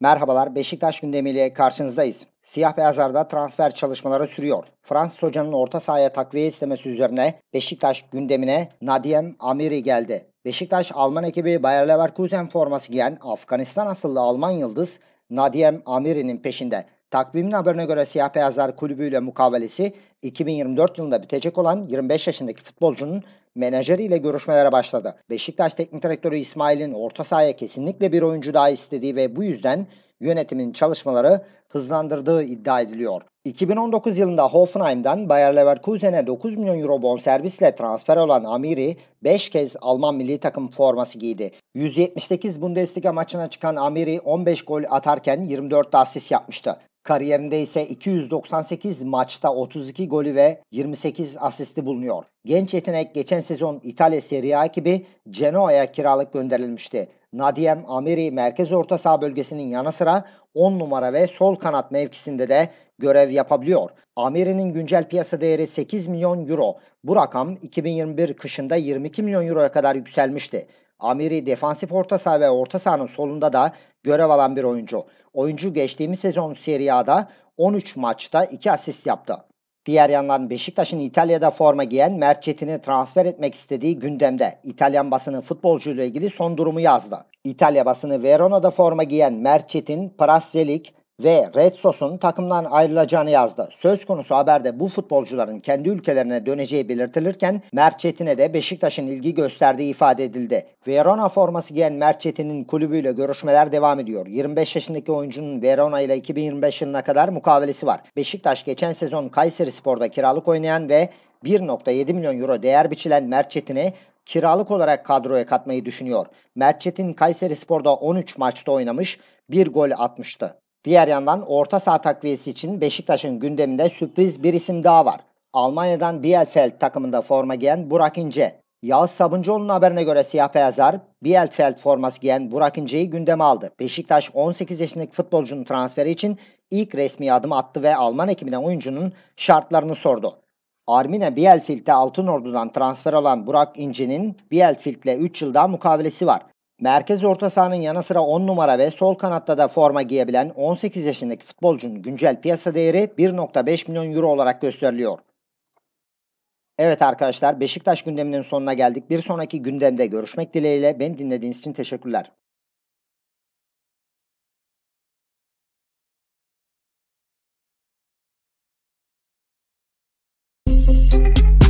Merhabalar, Beşiktaş gündemiyle karşınızdayız. Siyah beyazlarda transfer çalışmaları sürüyor. Fransız hocanın orta sahaya takviye istemesi üzerine Beşiktaş gündemine Nadiem Amiri geldi. Beşiktaş Alman ekibi Bayer Leverkusen forması giyen Afganistan asıllı Alman yıldız Nadiem Amiri'nin peşinde. Takvimin haberine göre Siyah Beyazlar kulübüyle mukavelesi 2024 yılında bitecek olan 25 yaşındaki futbolcunun menajeriyle görüşmelere başladı. Beşiktaş Teknik Direktörü İsmail'in orta sahaya kesinlikle bir oyuncu daha istediği ve bu yüzden yönetimin çalışmaları hızlandırdığı iddia ediliyor. 2019 yılında Hoffenheim'den Bayer Leverkusen'e 9 milyon euro bonservisle transfer olan Amiri 5 kez Alman milli takım forması giydi. 178 Bundesliga maçına çıkan Amiri 15 gol atarken 24 asist yapmıştı. Kariyerinde ise 298 maçta 32 golü ve 28 asisti bulunuyor. Genç yetenek geçen sezon İtalya Serie A ekibi Genoa'ya kiralık gönderilmişti. Nadiem Amiri merkez orta saha bölgesinin yanı sıra 10 numara ve sol kanat mevkisinde de görev yapabiliyor. Amiri'nin güncel piyasa değeri 8 milyon euro. Bu rakam 2021 kışında 22 milyon euroya kadar yükselmişti. Amiri defansif orta saha ve orta sahanın solunda da görev alan bir oyuncu. Oyuncu geçtiğimiz sezon Serie A'da 13 maçta 2 asist yaptı. Diğer yandan Beşiktaş'ın İtalya'da forma giyen Mert Çetin'i transfer etmek istediği gündemde İtalyan basını futbolcuyla ilgili son durumu yazdı. İtalya basını Verona'da forma giyen Mert Çetin, Pras ve Red Sox'un takımdan ayrılacağını yazdı. Söz konusu haberde bu futbolcuların kendi ülkelerine döneceği belirtilirken Mert Çetin'e de Beşiktaş'ın ilgi gösterdiği ifade edildi. Verona forması giyen Mert Çetin'in kulübüyle görüşmeler devam ediyor. 25 yaşındaki oyuncunun Verona ile 2025 yılına kadar mukavelesi var. Beşiktaş geçen sezon Kayseri Spor'da kiralık oynayan ve 1.7 milyon euro değer biçilen Mert Çetin'i kiralık olarak kadroya katmayı düşünüyor. Mert Çetin Kayseri Spor'da 13 maçta oynamış, bir gol atmıştı. Diğer yandan orta saha takviyesi için Beşiktaş'ın gündeminde sürpriz bir isim daha var. Almanya'dan Bielefeld takımında forma giyen Burak İnce. Yağız Sabuncuoğlu'nun haberine göre siyah beyazlar Bielefeld forması giyen Burak İnce'yi gündeme aldı. Beşiktaş 18 yaşındaki futbolcunun transferi için ilk resmi adım attı ve Alman ekibinden oyuncunun şartlarını sordu. Armine Bielefield'de Altınordu'dan transfer olan Burak İnce'nin Bielefield'le 3 yıl daha mukavelesi var. Merkez orta sahanın yanı sıra 10 numara ve sol kanatta da forma giyebilen 18 yaşındaki futbolcunun güncel piyasa değeri 1.5 milyon euro olarak gösteriliyor. Evet arkadaşlar Beşiktaş gündeminin sonuna geldik. Bir sonraki gündemde görüşmek dileğiyle beni dinlediğiniz için teşekkürler. Müzik